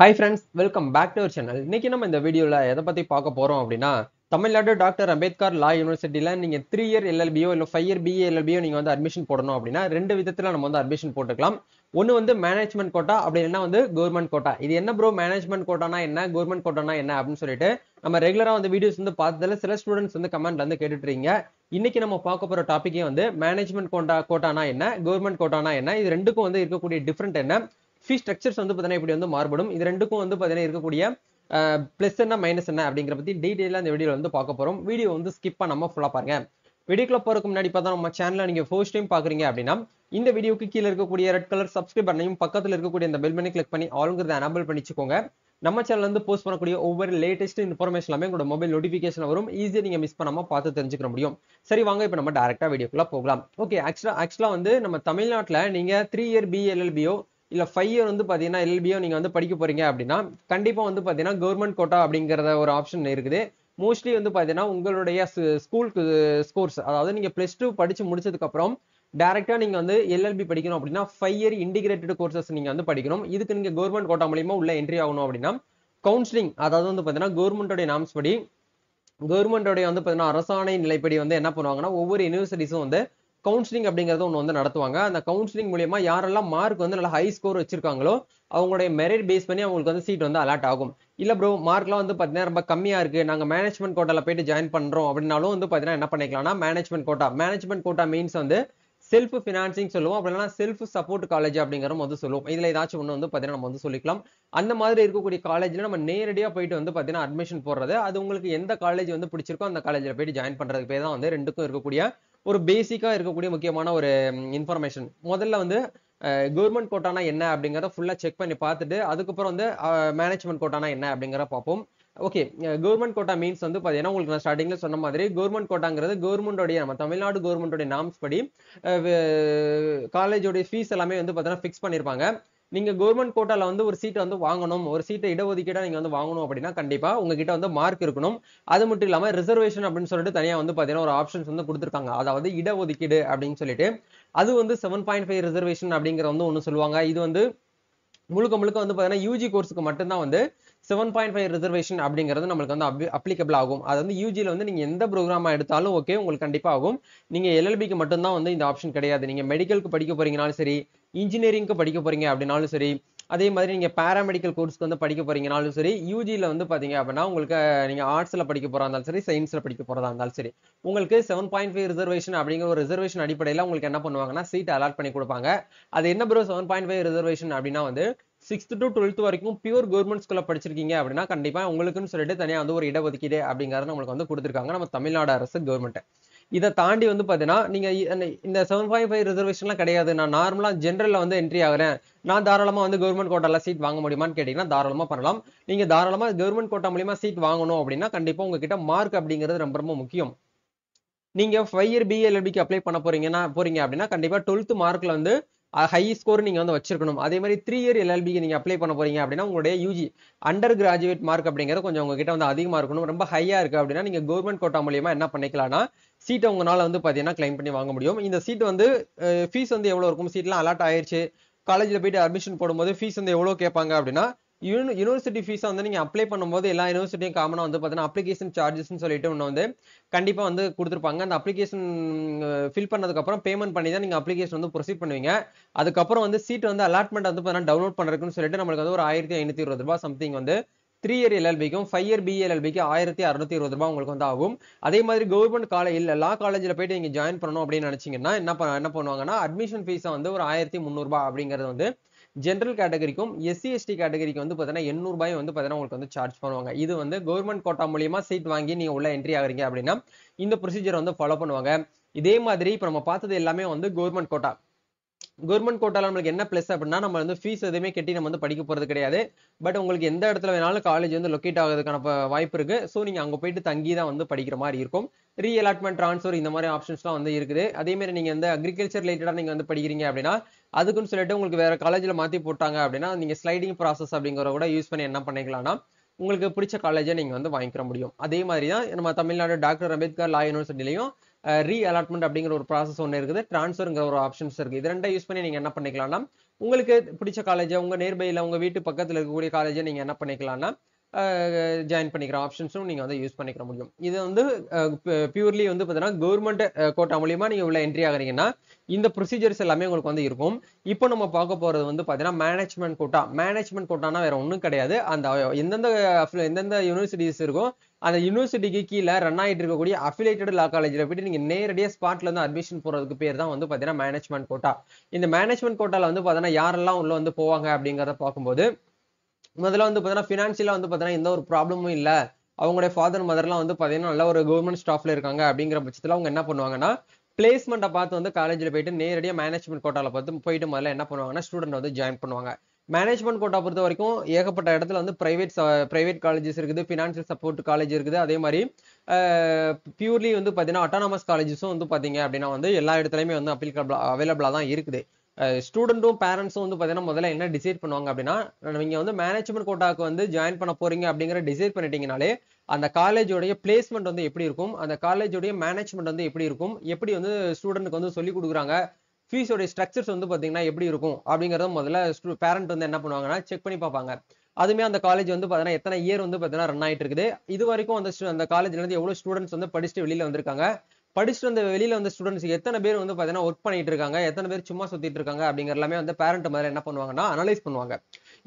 hi friends welcome back to our channel இன்றைக்கி நம்ம இந்த வீடியோவில் எதை பற்றி பார்க்க போகிறோம் அப்படின்னா தமிழ்நாடு டாக்டர் அம்பேத்கர் லா யூனிவர்சிட்டியில் நீங்கள் த்ரீ இயர் எல்எல்பியோ இல்லை ஃபைவ் இயர் பிஏ எல்எல்பியோ நீங்கள் வந்து அட்மிஷன் போடணும் அப்படின்னா ரெண்டு விதத்தில் நம்ம வந்து அட்மிஷன் போட்டுக்கலாம் ஒன்று வந்து மேனேஜ்மெண்ட் கோட்டா அப்படி இல்லைன்னா வந்து கவர்மெண்ட் கோட்டா இது என்ன ப்ரோ மேனேஜ்மெண்ட் கோட்டானா என்ன கவர்மெண்ட் கோட்டானா என்ன அப்படின்னு சொல்லிட்டு நம்ம ரெகுலராக வந்து வீடியோஸ் வந்து பார்த்ததில் சில ஸ்டூடெண்ட்ஸ் வந்து கமெண்ட்ல வந்து கேட்டுட்டுறீங்க இன்னைக்கு நம்ம பார்க்க போகிற டாப்பிக்கே வந்து மேனேஜ்மெண்ட் கோட்டா கோட்டானா என்ன கவர்மெண்ட் கோட்டானா என்ன இது ரெண்டுக்கும் வந்து இருக்கக்கூடிய டிஃப்ரெண்ட் என்ன ஃபீஸ் ஸ்ட்ரக்சர்ஸ் வந்து பார்த்தீங்கன்னா இப்படி வந்து மாறுபடும் இது ரெண்டுக்கும் வந்து பார்த்தீங்கன்னா இருக்கக்கூடிய ப்ளஸ் என்ன மைனஸ் என்ன அப்படிங்கிற பற்றி டீட்டெயிலாக இந்த வீடியோவில் வந்து பார்க்க போகிறோம் வீடியோ வந்து ஸ்கிப் பண்ணாமல் ஃபுல்லாக பாருங்கள் வீடியோக்குள்ள போகிறதுக்கு முன்னாடி பார்த்தா நம்ம சேனலில் நீங்க ஃபர்ஸ்ட் டைம் பார்க்குறீங்க அப்படின்னா இந்த வீடியோக்கு கீழே இருக்கக்கூடிய ரெட் கலர் சப்ஸ்கிரைப் பண்ணையும் பக்கத்தில் இருக்கக்கூடிய இந்த பெல் பண்ணி கிளிக் பண்ணி ஆளுங்கிறத அனபிள் பண்ணிச்சுக்கோங்க நம்ம சேனல் வந்து போஸ்ட் பண்ணக்கூடிய ஒவ்வொரு லேட்டஸ்ட் இன்ஃபர்மேஷன் எல்லாமே உங்களோட மொபைல் நோட்டிஃபிகேஷன் வரும் ஈஸியாக நீங்கள் மிஸ் பண்ணாமல் பார்த்து தெரிஞ்சுக்க முடியும் சரி வாங்க இப்போ நம்ம டேரெக்டாக வீடியோக்குள்ளே போகலாம் ஓகே ஆக்சுவலாக ஆக்சுவலாக வந்து நம்ம தமிழ்நாட்டில் நீங்கள் த்ரீ இயர் பிஎல்எல்பியோ இல்லை ஃபைவ் இயர் வந்து பார்த்தீங்கன்னா எல்பியோ நீங்கள் வந்து படிக்க போகிறீங்க அப்படின்னா கண்டிப்பாக வந்து பார்த்தீங்கன்னா கவர்மெண்ட் கோட்டா அப்படிங்கிறத ஒரு ஆப்ஷன் இருக்குது மோஸ்ட்லி வந்து பார்த்தீங்கன்னா உங்களுடைய ஸ்கூலுக்கு ஸ்கோர்ஸ் அதாவது நீங்கள் ப்ளஸ் டூ படித்து முடிச்சதுக்கப்புறம் டேரெக்டாக நீங்கள் வந்து எல்எல்பி படிக்கணும் அப்படின்னா ஃபைவ் இயர் இன்டிகிரேட்டட் கோர்சஸ் நீங்கள் வந்து படிக்கணும் இதுக்கு நீங்கள் கவர்மெண்ட் கோட்டா மூலியமாக உள்ள என்ட்ரி ஆகணும் அப்படின்னா கவுன்சிலிங் அதாவது வந்து பார்த்தீங்கன்னா கவர்மெண்ட்டோடைய நாம்ஸ் படி கவர்மெண்ட்டோட வந்து பார்த்தீங்கன்னா அரசாணை நிலைப்படி வந்து என்ன பண்ணுவாங்கன்னா ஒவ்வொரு யூனிவர்சிட்டிஸும் வந்து கவுன்சிலிங் அப்படிங்கிறது ஒன்று வந்து நடத்துவாங்க அந்த கவுன்சிலிங் மூலியமா யாரெல்லாம் மார்க் வந்து நல்லா ஹை ஸ்கோர் வச்சிருக்காங்களோ அவங்களுடைய மெரிட் பேஸ் பண்ணி அவங்களுக்கு வந்து சீட் வந்து அலாட் ஆகும் இல்ல ப்ரோ மார்க்லாம் வந்து பாத்தீங்கன்னா ரொம்ப கம்மியா இருக்கு நாங்க மேனேஜ்மெண்ட் கோட்டால போயிட்டு ஜாயின் பண்றோம் அப்படின்னாலும் வந்து பாத்தீங்கன்னா என்ன பண்ணிக்கலாம்னா management quota management quota means வந்து செல்ஃப் ஃபினான்சிங் சொல்லுவோம் அப்படின்னா செல்ஃப் சப்போர்ட் காலேஜ் அப்படிங்கிறோம் வந்து சொல்லுவோம் இதில் ஏதாச்சும் ஒன்று வந்து பார்த்தீங்கன்னா நம்ம வந்து சொல்லிக்கலாம் அந்த மாதிரி இருக்கக்கூடிய காலேஜில் நம்ம நேரடியாக போயிட்டு வந்து பார்த்தீங்கன்னா அட்மிஷன் போடுறது அது உங்களுக்கு எந்த காலேஜ் வந்து பிடிச்சிருக்கோ அந்த காலேஜில் போயிட்டு ஜாயின் பண்ணுறதுக்கு பேர் தான் வந்து ரெண்டுக்கும் இருக்கக்கூடிய ஒரு பேசிக்காக இருக்கக்கூடிய முக்கியமான ஒரு இன்ஃபர்மேஷன் முதல்ல வந்து கவர்மெண்ட் கோட்டானா என்ன அப்படிங்கிறத ஃபுல்லாக செக் பண்ணி பார்த்துட்டு அதுக்கப்புறம் வந்து மேனேஜ்மெண்ட் கோட்டானா என்ன அப்படிங்கிறத பார்ப்போம் ஓகே கவர்மெண்ட் கோட்டா மீன்ஸ் வந்து பார்த்தீங்கன்னா உங்களுக்கு நான் ஸ்டார்டிங்கில் சொன்ன மாதிரி கவர்மெண்ட் கோட்டாங்கிறது கவர்மெண்டோடைய நம்ம தமிழ்நாடு கவர்மெண்டோடைய நாம்ஸ் படி காலேஜோடைய ஃபீஸ் எல்லாமே வந்து பார்த்தீங்கன்னா ஃபிக்ஸ் பண்ணியிருப்பாங்க நீங்க கவர்மெண்ட் கோட்டால வந்து ஒரு சீட்டை வந்து வாங்கணும் ஒரு சீட்டை இடஒதுக்கீடா நீங்க வந்து வாங்கணும் அப்படின்னா கண்டிப்பா உங்ககிட்ட வந்து மார்க் இருக்கணும் அது மட்டும் இல்லாம ரிசர்வேஷன் அப்படின்னு சொல்லிட்டு தனியா வந்து பாத்தீங்கன்னா ஒரு ஆப்ஷன்ஸ் வந்து கொடுத்துருக்காங்க அதாவது இடஒதுக்கீடு அப்படின்னு சொல்லிட்டு அது வந்து செவன் பாயிண்ட் ஃபைவ் ரிசர்வேஷன் அப்படிங்கிற வந்து ஒன்று சொல்லுவாங்க இது வந்து முழுக்க முழுக்க வந்து பாத்தீங்கன்னா யூஜி கோர்ஸுக்கு மட்டும்தான் வந்து செவன் பாயிண்ட் ஃபைவ் ரிசர்வேஷன் அப்படிங்கிறது நம்மளுக்கு வந்து அப்ளிகபிள் ஆகும் அது வந்து யூஜியில் வந்து நீங்கள் எந்த ப்ரோக்ராமாக எடுத்தாலும் ஓகே உங்களுக்கு கண்டிப்பாக ஆகும் நீங்கள் எல்எல்பிக்கு மட்டும்தான் வந்து இந்த ஆப்ஷன் கிடையாது நீங்கள் மெடிக்கலுக்கு படிக்க போகிறீங்கனாலும் சரி இன்ஜினியரிங்க்கு படிக்க போகிறீங்க அப்படின்னாலும் சரி அதே மாதிரி நீங்கள் பேராமெடிக்கல் கோர்ஸ்க்கு வந்து படிக்க போகிறீங்கனாலும் சரி யூஜியில் வந்து பார்த்தீங்க அப்படின்னா உங்களுக்கு நீங்கள் ஆர்ட்ஸில் படிக்க போகிறா இருந்தாலும் சரி சயின்ஸில் படிக்க போகிறதா இருந்தாலும் சரி உங்களுக்கு செவன் பாயிண்ட் ஃபைவ் ரிசர்வேஷன் அப்படிங்கிற ஒரு ரிசர்வேஷன் அடிப்படையில் உங்களுக்கு என்ன பண்ணுவாங்கன்னா சீட் அலாட் பண்ணி கொடுப்பாங்க அது என்ன bro seven point five reservation அப்படின்னா வந்து சிக்ஸ்த் டு டுவெல்த் வரைக்கும் பியூர் கவர்மெண்ட் ஸ்கூலில் படிச்சிருக்கீங்க அப்படின்னா கண்டிப்பாக உங்களுக்குன்னு சொல்லிட்டு தனியாக வந்து ஒரு இடஒதுக்கீடு அப்படிங்கிறத நம்மளுக்கு வந்து கொடுத்துருக்காங்க நம்ம தமிழ்நாடு அரசு கவர்மெண்ட்டை இதை தாண்டி வந்து பார்த்தீங்கன்னா நீங்கள் இந்த செவன் பாயிண்ட் ஃபைவ் ரிசர்வேஷன்லாம் கிடையாது நான் நார்மலாக ஜென்ரலில் வந்து என்ட்ரி ஆகிறேன் நான் தாராளமாக வந்து கவர்மெண்ட் கோட்டாவில் சீட் வாங்க முடியுமான்னு கேட்டிங்கன்னா தாராளமாக பண்ணலாம் நீங்கள் தாராளமாக கவர்மெண்ட் கோட்டா மூலியமாக சீட் வாங்கணும் அப்படின்னா கண்டிப்பாக உங்ககிட்ட மார்க் அப்படிங்கிறது ரொம்ப ரொம்ப முக்கியம் நீங்கள் ஃபைவ் இயர் பிஎல்எபிக்கு அப்ளை பண்ண போறீங்கன்னா போறீங்க அப்படின்னா கண்டிப்பாக டுவெல்த் மார்க்கில் வந்து ஹை ஸ்கோர் நீங்கள் வந்து வச்சிருக்கணும் அதே மாதிரி த்ரீ இயர் எல்எல்பிக்கு நீங்கள் அப்ளை பண்ண போறீங்க அப்படின்னா உங்களுடைய யூஜி அண்டர் கிராஜுவேட் மார்க் அப்படிங்கிறது கொஞ்சம் உங்ககிட்ட வந்து அதிகமாக இருக்கணும் ரொம்ப ஹையாக இருக்குது அப்படின்னா நீங்கள் கவர்மெண்ட் கோட்டா மூலியமாக என்ன பண்ணிக்கலாம்னா சீட்டை உங்களால் வந்து பார்த்தீங்கன்னா கிளைம் பண்ணி வாங்க முடியும் இந்த சீட் வந்து ஃபீஸ் வந்து எவ்வளோ இருக்கும் சீட்லாம் அலாட் ஆயிடுச்சு காலேஜில் போயிட்டு அட்மிஷன் போடும்போது ஃபீஸ் வந்து எவ்வளோ கேட்பாங்க அப்படின்னா யூனிவர்சிட்டி ஃபீஸை வந்து நீங்கள் அப்ளை பண்ணும்போது எல்லா யூனிவர்சிட்டியும் காமனாக வந்து பார்த்தீங்கன்னா அப்ளிகேஷன் சார்ஜஸ்ன்னு சொல்லிட்டு ஒன்று வந்து கண்டிப்பாக வந்து கொடுத்துருப்பாங்க அந்த அப்ளிகேஷன் ஃபில் பண்ணதுக்கப்புறம் பேமெண்ட் பண்ணி தான் நீங்கள் அப்ளிகேஷன் வந்து ப்ரொசீட் பண்ணுவீங்க அதுக்கப்புறம் வந்து சீட் வந்து அலாட்மெண்ட் வந்து பார்த்தீங்கன்னா டவுன்லோட் பண்ணுறதுக்குன்னு சொல்லிட்டு நம்மளுக்கு வந்து ஒரு ஆயிரத்தி ஐநூற்றி இருபது ரூபா சம்திங் வந்து த்ரீ இயர் எல்எல்பிக்கும் ஃபைவ் இயர் பிஎல்எல்பிக்கு ஆயிரத்தி அறுநூத்தி இருபது ரூபாய் உங்களுக்கு வந்து ஆகும் அதே மாதிரி கவர்மெண்ட் காலேஜ் இல்லை லா காலேஜில் போயிட்டு நீங்கள் ஜாயின் பண்ணணும் அப்படின்னு நினச்சிங்கன்னா என்ன என்ன பண்ணுவாங்கன்னா அட்மிஷன் ஃபீஸை வந்து ஒரு ஆயிரத்தி முந்நூறுபா அப்படிங்கிறது வந்து ஜென்ரல் கேட்டகரிக்கும் எஸ்சி எஸ்டி கேட்டகரிக்கு வந்து பார்த்தீங்கன்னா எண்ணூறு வந்து பார்த்தீங்கன்னா உங்களுக்கு வந்து சார்ஜ் பண்ணுவாங்க இது வந்து கவர்மெண்ட் கோட்டா மூலியமா சீட் வாங்கி நீங்க உள்ள என்ட்ரி ஆகுறீங்க அப்படின்னா இந்த ப்ரொசீஜர் வந்து ஃபாலோ பண்ணுவாங்க இதே மாதிரி இப்போ நம்ம பார்த்தது எல்லாமே வந்து கவர்மெண்ட் கோட்டா கவர்மெண்ட் கோட்டால நம்மளுக்கு என்ன ப்ளஸ் அப்படின்னா நம்ம வந்து ஃபீஸ் எதுவுமே கட்டி நம்ம வந்து படிக்க போகிறது கிடையாது பட் உங்களுக்கு எந்த இடத்துல வேணாலும் காலேஜ் வந்து லொக்கேட் ஆகிறதுக்கான வாய்ப்பு இருக்கு ஸோ நீங்க அங்கே போயிட்டு தங்கி தான் வந்து படிக்கிற மாதிரி இருக்கும் ரீ அலாட்மெண்ட் ட்ரான்ஸ்ஃபர் இந்த மாதிரி ஆப்ஷன்ஸ்லாம் வந்து இருக்குது அதேமாதிரி நீங்கள் வந்து அக்ரிகல்ச்சர் ரிலேட்டடாக நீங்கள் வந்து படிக்கிறீங்க அப்படின்னா அதுக்குன்னு சொல்லிட்டு உங்களுக்கு வேறு காலேஜில் மாற்றி போட்டாங்க அப்படின்னா நீங்கள் ஸ்லைடிங் ப்ராசஸ் அப்படிங்கிற கூட யூஸ் பண்ணி என்ன பண்ணிக்கலாம்னா உங்களுக்கு பிடிச்ச காலேஜை நீங்கள் வந்து வாங்கிக்கிற முடியும் அதே மாதிரி தான் நம்ம தமிழ்நாடு டாக்டர் அம்பேத்கர் லா யூனிவர்சிட்டிலையும் ரீ அலாட்மெண்ட் அப்படிங்கிற ஒரு ப்ராசஸ் ஒன்று இருக்குது ட்ரான்ஸ்ஃபருங்கிற ஒரு ஆப்ஷன்ஸ் இருக்குது இது ரெண்டை யூஸ் பண்ணி நீங்கள் என்ன பண்ணிக்கலாம்னா உங்களுக்கு பிடிச்ச காலேஜை உங்கள் நேர்பையில் உங்கள் வீட்டு பக்கத்தில் இருக்கக்கூடிய காலேஜை நீங்கள் என்ன பண்ணிக்கலாம்னா ஜாயின் பண்ணிக்கிற ஆப்ஷன்ஸும் நீங்கள் வந்து யூஸ் பண்ணிக்கிற முடியும் இது வந்து பியூர்லி வந்து பார்த்தீங்கன்னா கவர்மெண்ட் கோட்டா மூலியமாக நீங்கள் உள்ள என்ட்ரி ஆகிறீங்கன்னா இந்த ப்ரொசீஜர்ஸ் எல்லாமே உங்களுக்கு வந்து இருக்கும் இப்போ நம்ம பார்க்க போகிறது வந்து பார்த்தீங்கன்னா மேனேஜ்மெண்ட் கோட்டா மேனேஜ்மெண்ட் கோட்டானா வேற ஒன்றும் கிடையாது அந்த எந்தெந்த எந்தெந்த யூனிவர்சிட்டிஸ் இருக்கோ அந்த யூனிவர்சிட்டிக்கு கீழே ரன் ஆகிட்டு இருக்கக்கூடிய அஃபிலேட்டட் லா காலேஜில் போயிட்டு நீங்கள் நேரடியாக ஸ்பாட்ல இருந்து அட்மிஷன் போகிறதுக்கு பேர் தான் வந்து பார்த்தீங்கன்னா மேனேஜ்மெண்ட் கோட்டா இந்த மேனேஜ்மெண்ட் கோட்டாவில் வந்து பார்த்தீங்கன்னா யாரெல்லாம் உள்ள வந்து போவாங்க அப்படிங்கிறத பார்க்கும்போது முதல்ல வந்து பார்த்தீங்கன்னா ஃபினான்ஷியலாக வந்து பார்த்தீங்கன்னா எந்த ஒரு ப்ராப்ளமும் இல்லை அவங்களுடைய ஃபாதர் மதர்லாம் வந்து பார்த்தீங்கன்னா நல்ல ஒரு கவர்மெண்ட் ஸ்டாஃப்ல இருக்காங்க அப்படிங்கிற பட்சத்தில் அவங்க என்ன பண்ணுவாங்கன்னா பிளேஸ்மெண்ட்டை பார்த்து வந்து காலேஜில் போயிட்டு நேரடியாக மேனேஜ்மெண்ட் கோட்டாவில் பார்த்து போயிட்டு முதல்ல என்ன பண்ணுவாங்கன்னா ஸ்டூடெண்ட் வந்து ஜாயின் பண்ணுவாங்க மேனேஜ்மெண்ட் கோட்டா பொறுத்த வரைக்கும் ஏகப்பட்ட இடத்துல வந்து பிரைவேட் பிரைவேட் காலேஜஸ் இருக்குது ஃபினான்ஷியல் சப்போர்ட் காலேஜ் இருக்குது அதே மாதிரி பியூர்லி வந்து பார்த்தீங்கன்னா அட்டானமஸ் காலேஜஸும் வந்து பார்த்தீங்க அப்படின்னா வந்து எல்லா இடத்துலையுமே வந்து அப்ளிகபிள் அவைலபிளாக தான் இருக்குது ஸ்டூடெண்ட்டும் பேரண்ட்ஸும் வந்து பார்த்தீங்கன்னா முதல்ல என்ன டிசைட் பண்ணுவாங்க அப்படின்னா நீங்கள் வந்து மேனேஜ்மெண்ட் கோட்டாக்கு வந்து ஜாயின் பண்ண போறீங்க அப்படிங்கிற டிசைட் பண்ணிட்டீங்கனாலே அந்த காலேஜோடைய பிளேஸ்மெண்ட் வந்து எப்படி இருக்கும் அந்த காலேஜோடைய மேனேஜ்மெண்ட் வந்து எப்படி இருக்கும் எப்படி வந்து ஸ்டூடெண்ட்டுக்கு வந்து சொல்லிக் கொடுக்குறாங்க ஃபீஸோடைய ஸ்ட்ரக்சர்ஸ் வந்து பார்த்தீங்கன்னா எப்படி இருக்கும் அப்படிங்கிறத முதல்ல பேரண்ட் வந்து என்ன பண்ணுவாங்கன்னா செக் பண்ணி பார்ப்பாங்க அதுமே அந்த காலேஜ் வந்து பார்த்தீங்கன்னா எத்தனை இயர் வந்து பார்த்தீங்கன்னா ரன் ஆகிட்டு இருக்குது இது வரைக்கும் அந்த அந்த காலேஜ்லேருந்து எவ்வளோ ஸ்டூடெண்ட்ஸ் வந்து படிச்சுட்டு வெளியில் வந்திருக்காங்க படிச்சுட்டு வந்த வெளியில வந்த ஸ்டூடெண்ட்ஸ் எத்தனை பேர் வந்து பார்த்தீங்கன்னா ஒர்க் பண்ணிட்டு இருக்காங்க எத்தனை பேர் சும்மா சுத்திட்டு இருக்காங்க அப்படிங்கிற எல்லாமே வந்து பேரண்ட் மாதிரி என்ன பண்ணுவாங்கன்னா அனலைஸ் பண்ணுவாங்க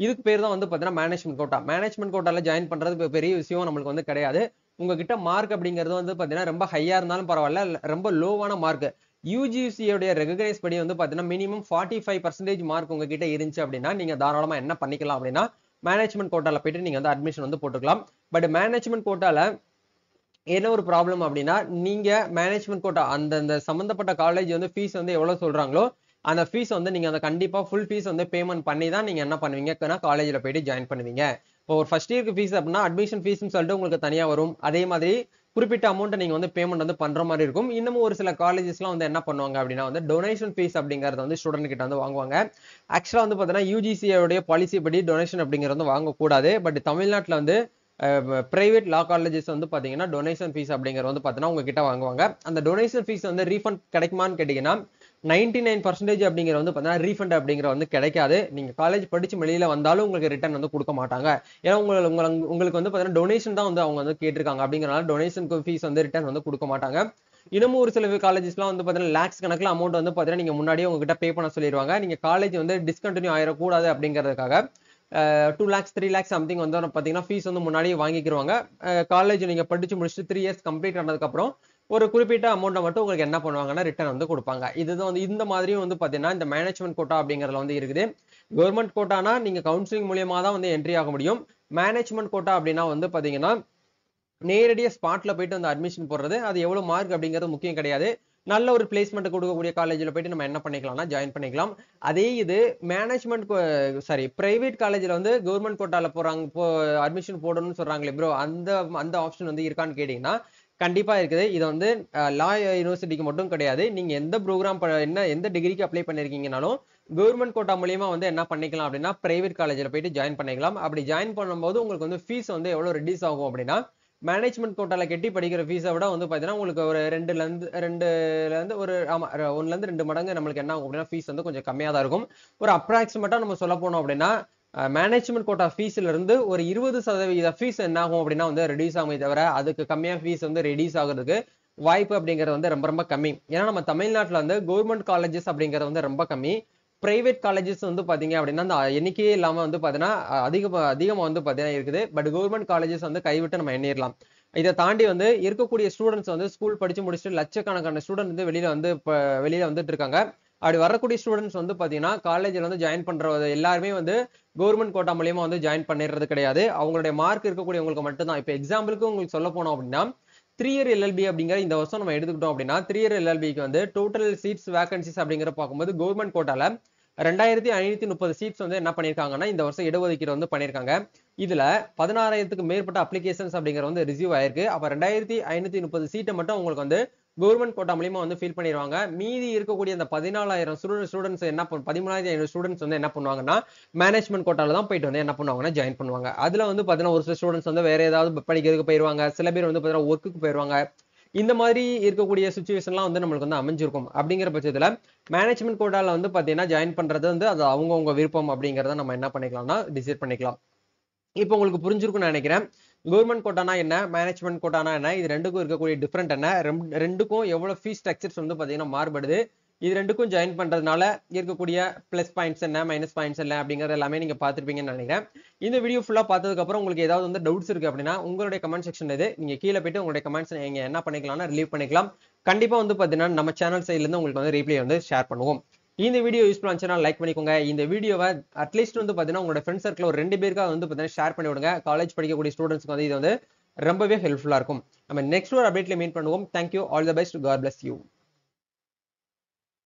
இதுக்கு பேர் தான் வந்து பார்த்தீங்கன்னா மேனேஜ்மெண்ட் கோட்டா மேனேஜ்மெண்ட் கோட்டால ஜாயின் பண்றது பெரிய விஷயம் நம்மளுக்கு வந்து கிடையாது உங்ககிட்ட மார்க் அப்படிங்கிறது வந்து பார்த்தீங்கன்னா ரொம்ப ஹையா இருந்தாலும் பரவாயில்ல ரொம்ப லோவான மார்க் யூஜிசியோடைய ரெகனைஸ் படி வந்து பார்த்தீங்கன்னா minimum forty five percentage mark உங்ககிட்ட இருந்துச்சு அப்படின்னா நீங்க தாராளமா என்ன பண்ணிக்கலாம் அப்படின்னா மேனேஜ்மெண்ட் கோட்டால போயிட்டு நீங்க வந்து அட்மிஷன் வந்து போட்டுக்கலாம் பட் மேனேஜ்மெண்ட் கோட்டால என்ன ஒரு ப்ராப்ளம் அப்படின்னா நீங்க மேனேஜ்மெண்ட் கோட்டா அந்தந்த சம்பந்தப்பட்ட காலேஜ் வந்து ஃபீஸ் வந்து எவ்வளவு சொல்றாங்களோ அந்த ஃபீஸ் வந்து நீங்க அந்த கண்டிப்பா ஃபுல் ஃபீஸ் வந்து பேமெண்ட் பண்ணி தான் நீங்க என்ன பண்ணுவீங்கன்னா காலேஜ்ல போயிட்டு ஜாயின் பண்ணுவீங்க இப்போ ஒரு ஃபர்ஸ்ட் இயருக்கு ஃபீஸ் அப்படின்னா அட்மிஷன் ஃபீஸ்னு சொல்லிட்டு உங்களுக்கு தனியா வரும் அதே மாதிரி குறிப்பிட்ட அமௌண்ட்டை நீங்கள் வந்து பேமெண்ட் வந்து பண்ணுற மாதிரி இருக்கும் இன்னமும் ஒரு சில காலேஜஸ்லாம் வந்து என்ன பண்ணுவாங்க அப்படின்னா வந்து டொனேஷன் ஃபீஸ் அப்படிங்கிறத வந்து ஸ்டூடெண்ட் கிட்ட வந்து வாங்குவாங்க ஆக்சுவலாக வந்து பாத்தீங்கன்னா யூஜிசியோடைய பாலிசி படி டொனேஷன் அப்படிங்கிறது வந்து வாங்கக்கூடாது பட் தமிழ்நாட்டில் வந்து பிரைவேட் லா காலேஜஸ் வந்து பார்த்தீங்கன்னா டொனேஷன் ஃபீஸ் அப்படிங்கிற வந்து பார்த்தீங்கன்னா உங்ககிட்ட வாங்குவாங்க அந்த டொனேஷன் ஃபீஸ் வந்து ரீஃபண்ட் கிடைக்குமான்னு கேட்டிங்கன்னா நைன்டி நைன் பர்சன்டேஜ் அப்படிங்கிற வந்து பார்த்தீங்கன்னா ரீஃபண்ட் அப்படிங்கிற வந்து கிடைக்காது நீங்கள் காலேஜ் படித்து வெளியில் வந்தாலும் உங்களுக்கு ரிட்டர்ன் வந்து கொடுக்க மாட்டாங்க ஏன்னா உங்களுக்கு உங்களுக்கு வந்து பார்த்தீங்கன்னா டொனேஷன் தான் வந்து அவங்க வந்து கேட்டிருக்காங்க அப்படிங்கிறனால டொனேஷனுக்கு ஃபீஸ் வந்து ரிட்டர்ன் வந்து கொடுக்க மாட்டாங்க இன்னமும் ஒரு சில காலேஜஸ்லாம் வந்து பார்த்தீங்கன்னா லேக்ஸ் கணக்கில் அமௌண்ட் வந்து பார்த்தீங்கன்னா நீங்கள் முன்னாடியே உங்ககிட்ட பே பண்ண சொல்லிடுவாங்க நீங்கள் காலேஜ் வந்து டிஸ்கண்டினியூ ஆயிடக்கூடாது அப்படிங்கிறதுக்காக two lakhs three lakhs something வந்து பார்த்தீங்கன்னா ஃபீஸ் வந்து முன்னாடியே வாங்கிக்கிருவாங்க காலேஜ் நீங்கள் படித்து முடிச்சுட்டு த்ரீ இயர்ஸ் கம்ப்ளீட் ஆனதுக்கப்புறம் ஒரு குறிப்பிட்ட அமௌண்ட்டை மட்டும் உங்களுக்கு என்ன பண்ணுவாங்கன்னா ரிட்டர்ன் வந்து கொடுப்பாங்க இதுதான் வந்து இந்த மாதிரியும் வந்து பார்த்தீங்கன்னா இந்த மேனேஜ்மெண்ட் கோட்டா அப்படிங்கிறது வந்து இருக்குது கவர்மெண்ட் கோட்டானா நீங்கள் கவுன்சிலிங் மூலியமாக தான் வந்து என்ட்ரி ஆக முடியும் மேனேஜ்மெண்ட் கோட்டா அப்படின்னா வந்து பார்த்தீங்கன்னா நேரடியாக ஸ்பாட்டில் போயிட்டு வந்து அட்மிஷன் போடுறது அது எவ்வளோ மார்க் அப்படிங்கிறது முக்கியம் கிடையாது நல்ல ஒரு பிளேஸ்மெண்ட் கொடுக்கக்கூடிய காலேஜில் போயிட்டு நம்ம என்ன பண்ணிக்கலாம்னா ஜாயின் பண்ணிக்கலாம் அதே இது மேனேஜ்மெண்ட் சாரி பிரைவேட் காலேஜில் வந்து கவர்மெண்ட் கோட்டாவில் போகிறாங்க போ அட்மிஷன் போடணும்னு சொல்கிறாங்களே ப்ரோ அந்த அந்த ஆப்ஷன் வந்து இருக்கான்னு கேட்டிங்கன்னா கண்டிப்பாக இருக்குது இது வந்து லா யூனிவர்சிட்டிக்கு மட்டும் கிடையாது நீங்கள் எந்த ப்ரோக்ராம் என்ன எந்த டிகிரிக்கு அப்ளை பண்ணியிருக்கீங்கனாலும் கவர்மெண்ட் கோட்டா மூலியமாக வந்து என்ன பண்ணிக்கலாம் அப்படின்னா பிரைவேட் காலேஜில் போயிட்டு ஜாயின் பண்ணிக்கலாம் அப்படி ஜாயின் பண்ணும்போது உங்களுக்கு வந்து ஃபீஸ் வந்து எவ்வளோ ரெடியூஸ் ஆகும் அப்படின்னா மேனேஜ்மெண்ட் கோட்டால கட்டி படிக்கிற ஃபீஸை விட வந்து பார்த்தீங்கன்னா உங்களுக்கு ஒரு ரெண்டுலேருந்து ரெண்டுலேருந்து ஒரு ஆமாம் இருந்து ரெண்டு மடங்கு நம்மளுக்கு என்ன ஆகும் அப்படின்னா ஃபீஸ் வந்து கொஞ்சம் கம்மியாக தான் இருக்கும் ஒரு அப்ராக்சிமேட்டா நம்ம சொல்ல போனோம் அப்படின்னா மேனேஜ்மெண்ட் கோட்டா ஃபீஸ்ல இருந்து ஒரு இருபது சதவீத ஃபீஸ் என்ன ஆகும் அப்படின்னா வந்து ரெடியூஸ் ஆகுமே தவிர அதுக்கு கம்மியாக ஃபீஸ் வந்து ரெடியூஸ் ஆகுறதுக்கு வாய்ப்பு அப்படிங்கிறது வந்து ரொம்ப ரொம்ப கம்மி ஏன்னா நம்ம தமிழ்நாட்டில் வந்து கவர்மெண்ட் காலேஜஸ் அப்படிங்கிறது வந்து ரொம்ப கம்மி பிரைவேட் காலேஜஸ் வந்து பார்த்தீங்க அப்படின்னா அந்த எண்ணிக்கையே இல்லாமல் வந்து பார்த்தீங்கன்னா அதிக அதிகமாக வந்து பார்த்தீங்கன்னா இருக்குது பட் கவர்மெண்ட் காலேஜஸ் வந்து கைவிட்டு நம்ம எண்ணிடலாம் இதை தாண்டி வந்து இருக்கக்கூடிய ஸ்டூடெண்ட்ஸ் வந்து ஸ்கூல் படித்து முடிச்சுட்டு லட்சக்கணக்கான ஸ்டூடெண்ட் வந்து வெளியில் வந்து இப்போ வெளியில் வந்துட்டு இருக்காங்க அப்படி வரக்கூடிய ஸ்டூடெண்ட்ஸ் வந்து பார்த்தீங்கன்னா காலேஜில் வந்து ஜாயின் பண்ணுறது எல்லாருமே வந்து கவர்மெண்ட் கோட்டா மூலியமாக வந்து ஜாயின் பண்ணிடுறது கிடையாது அவங்களுடைய மார்க் இருக்கக்கூடியவங்களுக்கு மட்டும்தான் இப்போ எக்ஸாம்பிளுக்கு உங்களுக்கு சொல்ல போனோம் அப்படின்னா த்ரீ இயர் எல்எல்பி அப்படிங்கிற இந்த வருஷம் நம்ம எடுத்துக்கிட்டோம் அப்படின்னா த்ரீ இயர் எல்எல்பிக்கு வந்து டோட்டல் சீட்ஸ் வேகன்சிஸ் அப்படிங்கிற பார்க்கும்போது கவர்மெண்ட் கோட்டால ரெண்டாயிரத்தி ஐநூத்தி முப்பது சீட்ஸ் வந்து என்ன பண்ணியிருக்காங்கன்னா இந்த வருஷம் இடஒதுக்கீடு வந்து பண்ணியிருக்காங்க இதுல பதினாறாயிரத்துக்கு மேற்பட்ட அப்ளிகேஷன்ஸ் அப்படிங்கிற வந்து ரிசீவ் ஆயிருக்கு அப்ப ரெண்டாயிரத்தி ஐநூத்தி முப்பது சீட்டை மட்டும் உங்களுக்கு வந்து கவர்மெண்ட் கோட்டா மூலியமா வந்து ஃபில் பண்ணிடுவாங்க மீதி இருக்கக்கூடிய அந்த பதினாலாயிரம் ஸ்டூடெண்ட்ஸ் என்ன பண்ண பதிமூணாயிரத்தி ஐநூறு ஸ்டூடெண்ட்ஸ் வந்து என்ன பண்ணுவாங்கன்னா மேனேஜ்மெண்ட் கோட்டால தான் போயிட்டு வந்து என்ன பண்ணுவாங்கன்னா ஜாயின் பண்ணுவாங்க அதுல வந்து பாத்தீங்கன்னா ஒரு சில ஸ்டூடெண்ட்ஸ் வந்து வேற ஏதாவது படிக்கிறதுக்கு போயிருவாங்க சில பேர் வந்து பார்த்தீங்கன்னா ஒர்க்குக்கு போயிருவாங்க இந்த மாதிரி இருக்கக்கூடிய சுச்சுவேஷன்லாம் வந்து நம்மளுக்கு வந்து அமைஞ்சிருக்கும் அப்படிங்கிற பட்சத்தில் மேனேஜ்மெண்ட் கோட்டாவில் வந்து பார்த்தீங்கன்னா ஜாயின் பண்ணுறது வந்து அது அவங்கவுங்க விருப்பம் அப்படிங்கிறத நம்ம என்ன பண்ணிக்கலாம்னா டிசைட் பண்ணிக்கலாம் இப்போ உங்களுக்கு புரிஞ்சிருக்கும்னு நினைக்கிறேன் கவர்மெண்ட் கோட்டானா என்ன மேனேஜ்மெண்ட் கோட்டானா என்ன இது ரெண்டுக்கும் இருக்கக்கூடிய டிஃப்ரெண்ட் என்ன ரெண்டுக்கும் எவ்வளோ ஃபீஸ் ஸ்ட்ரக்சர்ஸ் வந்து பார்த்தீங்கன்னா மாறுபடுது இது ரெண்டுக்கும் ஜாயின் பண்ணுறதுனால இருக்கக்கூடிய ப்ளஸ் பாயிண்ட்ஸ் என்ன மைனஸ் பாயிண்ட்ஸ் என்ன அப்படிங்கிறது எல்லாமே நீங்கள் பார்த்துருப்பீங்கன்னு நினைக்கிறேன் இந்த வீடியோ ஃபுல்லாக பார்த்ததுக்கப்புறம் உங்களுக்கு ஏதாவது வந்து டவுட்ஸ் இருக்குது அப்படின்னா உங்களுடைய கமெண்ட் செக்ஷன் இது நீங்கள் கீழே போய்ட்டு உங்களுடைய கமெண்ட்ஸ் நீங்கள் என்ன பண்ணிக்கலாம்னா ரிலீவ் பண்ணிக்கலாம் கண்டிப்பாக வந்து பார்த்தீங்கன்னா நம்ம சேனல் சைட்லேருந்து உங்களுக்கு வந்து ரீப்ளே வந்து ஷேர் பண்ணுவோம் இந்த வீடியோ யூஸ் பண்ணிச்சுன்னா லைக் பண்ணிக்கோங்க இந்த வீடியோவை அட்லீஸ்ட் வந்து பார்த்தீங்கன்னா உங்களோட ஃப்ரெண்ட் சர்க்கிள் ஒரு ரெண்டு பேருக்காக வந்து பார்த்தீங்கன்னா ஷேர் பண்ணி விடுங்க காலேஜ் படிக்கக்கூடிய ஸ்டூடெண்ட்ஸ்க்கு வந்து இது வந்து ரொம்பவே ஹெல்ப்ஃபுல்லாக இருக்கும் நம்ம நெக்ஸ்ட் ஒரு அப்டேட்ல மீட் பண்ணுவோம் thank you all the best god bless you